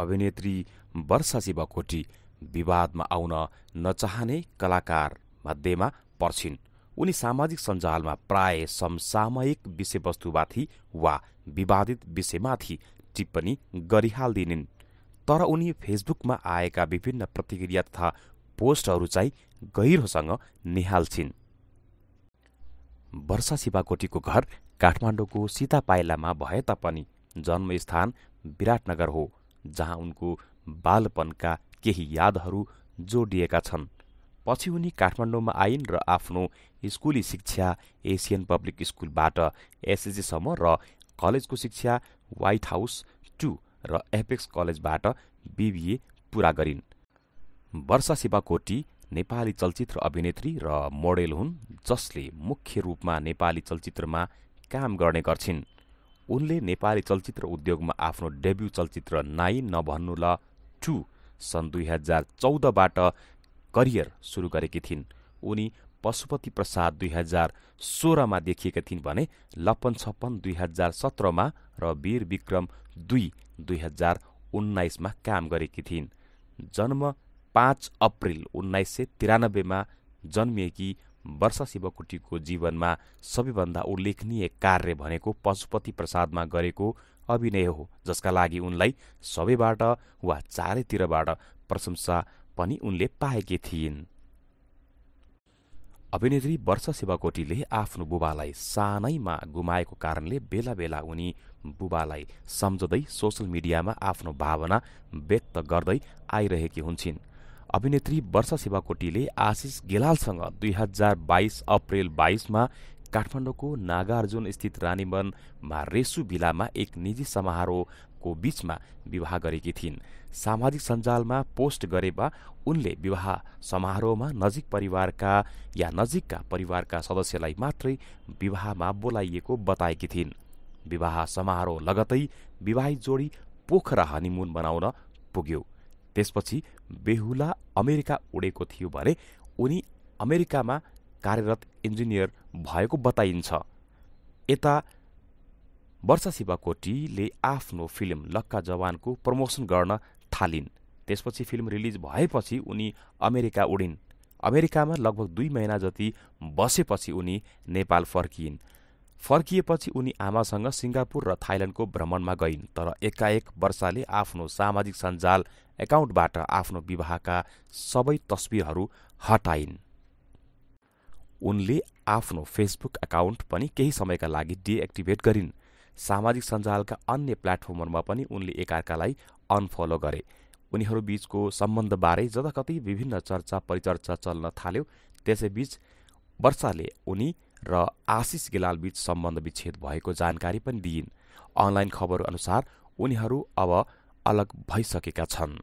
अभिनेत्री वर्षा शिवकोटी विवादमा आउन नचाहने कलाकार मध्येमा पर्छिन् उनी सामाजिक सञ्जालमा प्राय समसामयिक विषयवस्तुमाथि वा विवादित विषयमाथि टिप्पणी गरिहालिदिनिन् तर उनी फेसबुकमा आएका विभिन्न प्रतिक्रिया तथा पोस्टहरू चाहिँ गहिरोसँग निहाल्छिन् वर्षा शिवाकोटीको घर काठमाडौँको सीता पाइलामा भए तापनि जन्मस्थान विराटनगर हो जहाँ उनको बालपनका केही यादहरू जोडिएका छन् पछि उनी काठमाडौँमा आइन् र आफ्नो स्कुली शिक्षा एसियन पब्लिक स्कुलबाट एसएसजीसम्म र कलेजको शिक्षा व्हाइट हाउस टू र एपेक्स कलेजबाट बिबिए पुरा गरिन् वर्षा शिवाकोटी नेपाली चलचित्र अभिनेत्री र मोडेल हुन् जसले मुख्य रूपमा नेपाली चलचित्रमा काम गर्ने गर्छिन् उनले नेपाली चलचित्र उद्योगमा आफ्नो डेब्यू चलचित्र नाइ नभन्नु ल टू सन् दुई हजार चौधबाट करियर सुरु गरेकी थिइन् उनी पशुपति प्रसाद दुई हजार सोह्रमा देखिएका थिइन् भने लप्पन छप्पन दुई हजार सत्रमा र वीर विक्रम दुई दुई हजार उन्नाइसमा काम गरेकी थिइन् जन्म पाँच अप्रिल उन्नाइस सय तिरानब्बेमा जन्मिएकी वर्ष शिवकोटीको जीवनमा सबैभन्दा उल्लेखनीय कार्य भनेको पशुपति प्रसादमा गरेको अभिनय हो जसका लागि उनलाई सबैबाट वा चारैतिरबाट प्रशंसा पनि उनले पाएकी थिइन् अभिनेत्री वर्ष शिवकोटीले आफ्नो बुबालाई सानैमा गुमाएको कारणले बेला बेला उनी बुबालाई सम्झँदै सोसल मिडियामा आफ्नो भावना व्यक्त गर्दै आइरहेकी हुन्छिन् अभिनेत्री वर्षा शिवाकोटीले आशिष गेलालसँग दुई हजार बाइस अप्रेल बाइसमा काठमाडौँको नागार्जुन स्थित रानीवनमा रेसु भिलामा एक निजी समारोहको बीचमा विवाह गरेकी थिइन् सामाजिक सञ्जालमा पोस्ट गरेमा उनले विवाह समारोहमा नजिक परिवारका या नजिकका परिवारका सदस्यलाई मात्रै विवाहमा बोलाइएको बताएकी थिइन् विवाह समारोह लगतै विवाहित जोडी पोखरा हनिमुन बनाउन पुग्यो त्यसपछि बेहुला अमेरिका उडेको थियो भने उनी अमेरिकामा कार्यरत इन्जिनियर भएको बताइन्छ यता वर्षा शिवकोटीले आफ्नो फिल्म लक्का जवानको प्रमोसन गर्न थालिन् त्यसपछि फिल्म रिलिज भएपछि उनी अमेरिका उडिन् अमेरिकामा लगभग दुई महिना जति बसेपछि उनी नेपाल फर्किन् फर्किएपछि उनी आमासँग सिङ्गापुर र थाइल्याण्डको भ्रमणमा गइन् तर एकाएक वर्षाले आफ्नो सामाजिक सञ्जाल एकाउन्टबाट आफ्नो विवाहका सबै तस्विरहरू हटाइन् उनले आफ्नो फेसबुक एकाउन्ट पनि केही समयका लागि डिएक्टिभेट गरिन् सामाजिक सञ्जालका अन्य प्लेटफर्महरूमा पनि उनले एकअर्कालाई अनफलो गरे उनीहरूबीचको सम्बन्धबारे जताकतै विभिन्न चर्चा परिचर्चा चल्न थाल्यो त्यसैबीच वर्षाले उनी र आशिष गेलालबीच सम्बन्ध विच्छेद भएको जानकारी पनि दिइन् अनलाइन खबर अनुसार उनीहरू अब अलग भइसकेका छन्